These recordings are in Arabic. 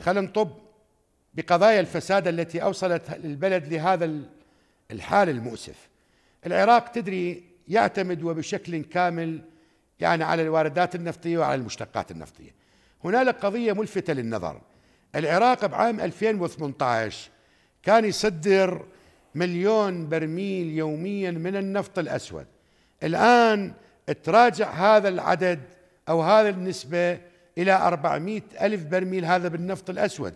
خلينا نطب بقضايا الفساد التي أوصلت البلد لهذا الحال المؤسف العراق تدري يعتمد وبشكل كامل يعني على الواردات النفطية وعلى المشتقات النفطية هنالك قضية ملفتة للنظر العراق بعام 2018 كان يصدر مليون برميل يوميا من النفط الأسود الآن تراجع هذا العدد أو هذه النسبة إلى 400 ألف برميل هذا بالنفط الأسود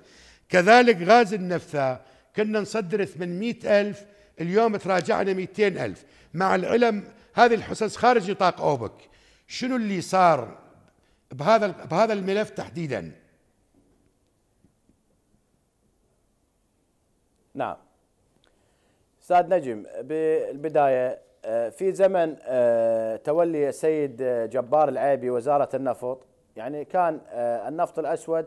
كذلك غاز النفثة كنا نصدر 800 ألف اليوم تراجعنا 200 ألف مع العلم هذه الحصص خارج نطاق أوبك شنو اللي صار بهذا بهذا الملف تحديدا نعم استاذ نجم بالبدايه آه، في زمن آه، تولي السيد آه، جبار العيبي وزاره النفط يعني كان آه، النفط الأسود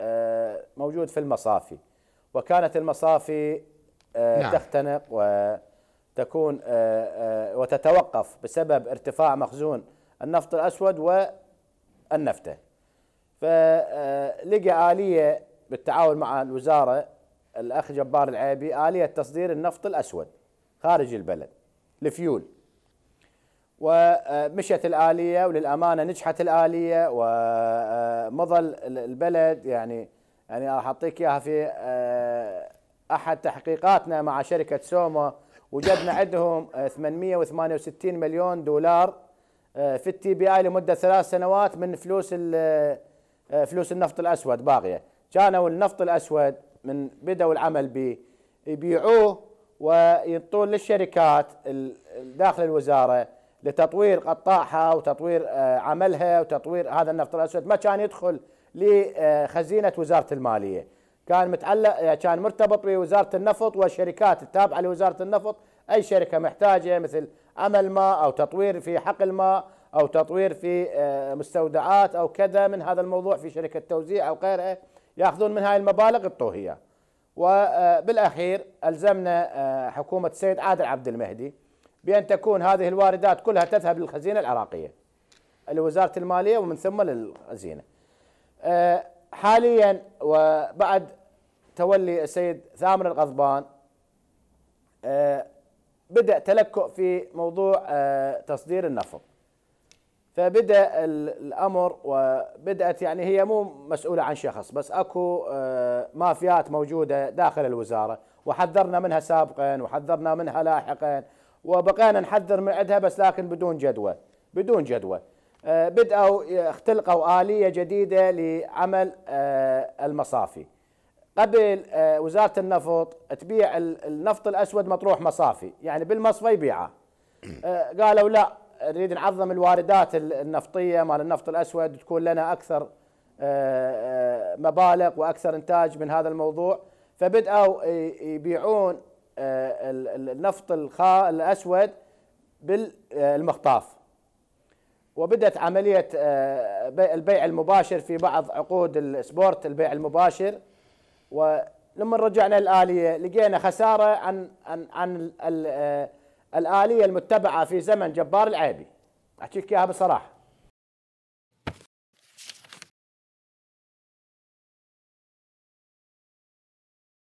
آه، موجود في المصافي وكانت المصافي آه، نعم. تختنق وتكون وتتوقف بسبب ارتفاع مخزون النفط الأسود والنفته فلقى آلية بالتعاون مع الوزارة الأخ جبار العيبي آلية تصدير النفط الأسود خارج البلد الفيول ومشت الآلية وللأمانة نجحت الآلية ومضى البلد يعني يعني راح أعطيك إياها في آه، أحد تحقيقاتنا مع شركة سوما وجدنا عندهم 868 مليون دولار آه، في التي بي اي لمده ثلاث سنوات من فلوس آه، فلوس النفط الاسود باقيه، كانوا النفط الاسود من بداوا العمل به يبيعوه وينطون للشركات داخل الوزاره لتطوير قطاعها وتطوير آه، عملها وتطوير هذا النفط الاسود ما كان يدخل لخزينه آه، وزاره الماليه كان متعلق يعني كان مرتبط بوزاره النفط والشركات التابعه لوزاره النفط اي شركه محتاجه مثل عمل ما او تطوير في حقل ما او تطوير في آه، مستودعات او كذا من هذا الموضوع في شركه توزيع او غيرها ياخذون من هاي المبالغ يعطوه وبالاخير الزمنا حكومه السيد عادل عبد المهدي بأن تكون هذه الواردات كلها تذهب للخزينة العراقية لوزارة المالية ومن ثم للخزينة آه، حاليا وبعد تولي السيد ثامر الغضبان آه، بدأ تلكؤ في موضوع آه، تصدير النفط فبدأ الأمر وبدأت يعني هي مو مسؤولة عن شخص بس أكو مافيات موجودة داخل الوزارة وحذرنا منها سابقا وحذرنا منها لاحقا وبقينا نحذر من عندها بس لكن بدون جدوى بدون جدوى آه، بدأوا اختلقوا آلية جديدة لعمل آه، المصافي قبل آه، وزارة النفط تبيع النفط الأسود مطروح مصافي يعني بالمصفى يبيعه قالوا لا نريد نعظم الواردات النفطية مال النفط الأسود تكون لنا أكثر مبالغ وأكثر إنتاج من هذا الموضوع فبدأوا يبيعون آه، النفط الأسود بالمخطاف وبدأت عملية آه، البيع المباشر في بعض عقود السبورت البيع المباشر ولما رجعنا الآلية لقينا خسارة عن عن عن آه، الآلية المتبعة في زمن جبار العيبي أحكيك إياها بصراحة